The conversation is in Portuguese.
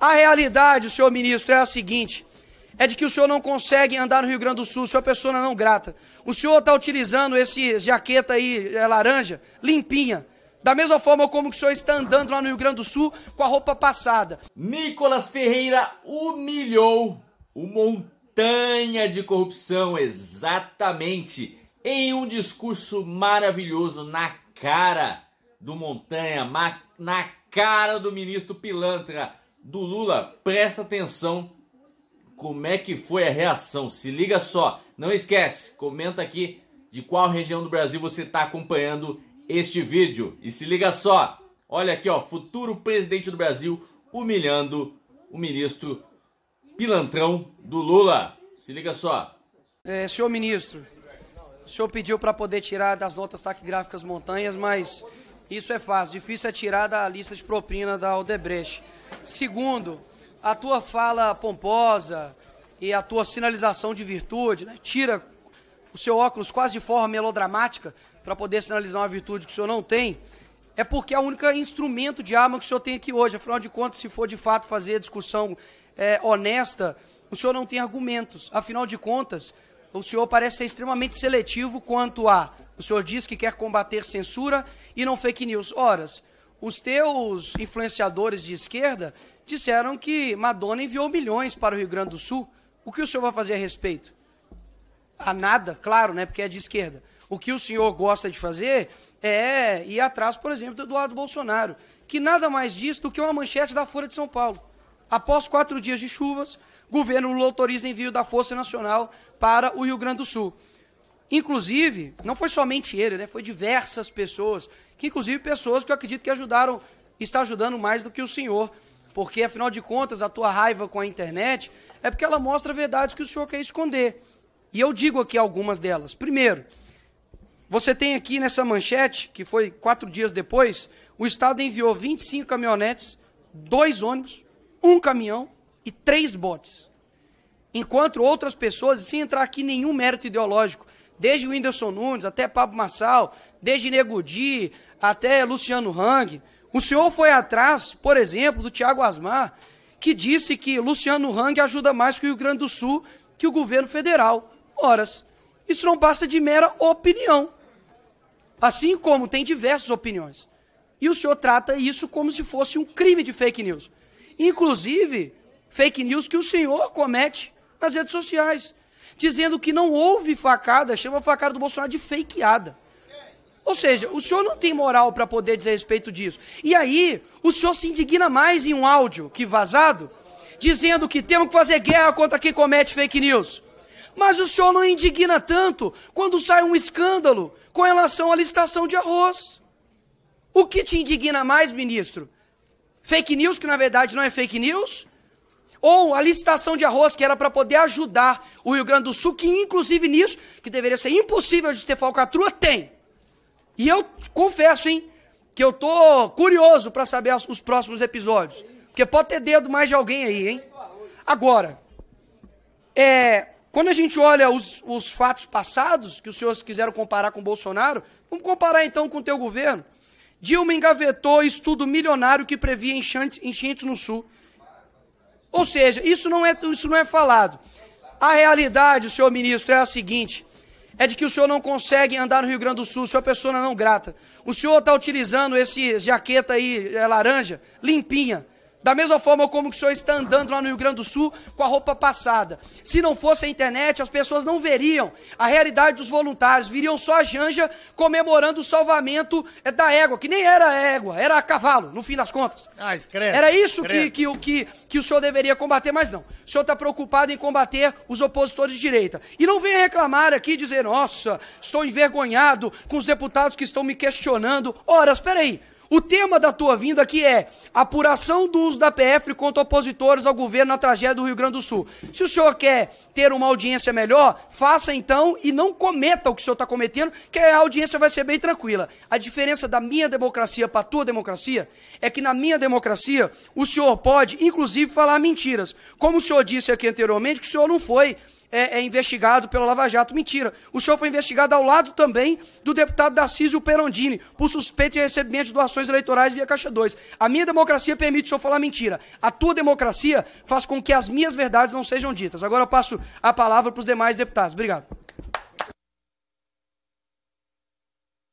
A realidade, senhor ministro, é a seguinte: é de que o senhor não consegue andar no Rio Grande do Sul, o senhor é pessoa não grata. O senhor está utilizando esse jaqueta aí, é, laranja, limpinha. Da mesma forma como o senhor está andando lá no Rio Grande do Sul com a roupa passada. Nicolas Ferreira humilhou o montanha de corrupção, exatamente, em um discurso maravilhoso na cara do Montanha, na cara do ministro Pilantra do Lula. Presta atenção como é que foi a reação. Se liga só. Não esquece, comenta aqui de qual região do Brasil você está acompanhando este vídeo. E se liga só. Olha aqui, ó, futuro presidente do Brasil humilhando o ministro pilantrão do Lula. Se liga só. É, senhor ministro, o senhor pediu para poder tirar das notas taquigráficas montanhas, mas isso é fácil. Difícil é tirar da lista de propina da Aldebrecht. Segundo, a tua fala pomposa e a tua sinalização de virtude, né? Tira o seu óculos quase de forma melodramática para poder sinalizar uma virtude que o senhor não tem. É porque é o único instrumento de arma que o senhor tem aqui hoje. Afinal de contas, se for de fato fazer discussão é, honesta, o senhor não tem argumentos. Afinal de contas, o senhor parece ser extremamente seletivo quanto a o senhor diz que quer combater censura e não fake news. Horas, os teus influenciadores de esquerda disseram que Madonna enviou milhões para o Rio Grande do Sul. O que o senhor vai fazer a respeito? A nada, claro, né? Porque é de esquerda. O que o senhor gosta de fazer é ir atrás, por exemplo, do Eduardo Bolsonaro, que nada mais diz do que uma manchete da Folha de São Paulo. Após quatro dias de chuvas, governo Lula autoriza envio da Força Nacional para o Rio Grande do Sul. Inclusive, não foi somente ele, né? Foi diversas pessoas, que inclusive pessoas que eu acredito que ajudaram, está ajudando mais do que o senhor, porque afinal de contas, a tua raiva com a internet é porque ela mostra verdades que o senhor quer esconder. E eu digo aqui algumas delas. Primeiro, você tem aqui nessa manchete, que foi quatro dias depois, o Estado enviou 25 caminhonetes, dois ônibus, um caminhão e três botes. Enquanto outras pessoas, sem entrar aqui nenhum mérito ideológico, desde o Whindersson Nunes até Pablo Massal, desde Negudi até Luciano Hang. O senhor foi atrás, por exemplo, do Tiago Asmar, que disse que Luciano Hang ajuda mais que o Rio Grande do Sul que o governo federal. Horas, isso não passa de mera opinião. Assim como tem diversas opiniões. E o senhor trata isso como se fosse um crime de fake news. Inclusive, fake news que o senhor comete nas redes sociais dizendo que não houve facada, chama a facada do Bolsonaro de fakeada. Ou seja, o senhor não tem moral para poder dizer a respeito disso. E aí, o senhor se indigna mais em um áudio que vazado, dizendo que temos que fazer guerra contra quem comete fake news. Mas o senhor não indigna tanto quando sai um escândalo com relação à licitação de arroz. O que te indigna mais, ministro? Fake news, que na verdade não é fake news? Ou a licitação de arroz, que era para poder ajudar o Rio Grande do Sul, que inclusive nisso, que deveria ser impossível de ter falcatrua, tem. E eu confesso, hein, que eu tô curioso para saber as, os próximos episódios. Porque pode ter dedo mais de alguém aí, hein? Agora, é, quando a gente olha os, os, fatos passados, que os senhores quiseram comparar com Bolsonaro, vamos comparar então com o teu governo. Dilma engavetou estudo milionário que previa enchentes, enchentes no Sul. Ou seja, isso não é, isso não é falado. A realidade, senhor ministro, é a seguinte: é de que o senhor não consegue andar no Rio Grande do Sul, o senhor é pessoa não grata. O senhor está utilizando esse jaqueta aí, é, laranja, limpinha. Da mesma forma como o senhor está andando lá no Rio Grande do Sul com a roupa passada. Se não fosse a internet, as pessoas não veriam a realidade dos voluntários, viriam só a Janja comemorando o salvamento é, da égua, que nem era égua, era cavalo, no fim das contas. Ah, escreve, era isso que, que, que, que o senhor deveria combater, mas não. O senhor está preocupado em combater os opositores de direita. E não venha reclamar aqui e dizer, nossa, estou envergonhado com os deputados que estão me questionando. Ora, espera aí. O tema da tua vinda aqui é apuração do uso da PF contra opositores ao governo na tragédia do Rio Grande do Sul. Se o senhor quer ter uma audiência melhor, faça então e não cometa o que o senhor está cometendo, que a audiência vai ser bem tranquila. A diferença da minha democracia para a tua democracia é que na minha democracia o senhor pode, inclusive, falar mentiras. Como o senhor disse aqui anteriormente, que o senhor não foi é, é, investigado pelo Lava Jato. Mentira. O senhor foi investigado ao lado também do deputado Darcísio Perondini, por suspeito de recebimento de doações eleitorais via Caixa 2. A minha democracia permite o senhor falar mentira. A tua democracia faz com que as minhas verdades não sejam ditas. Agora eu passo a palavra para os demais deputados. Obrigado.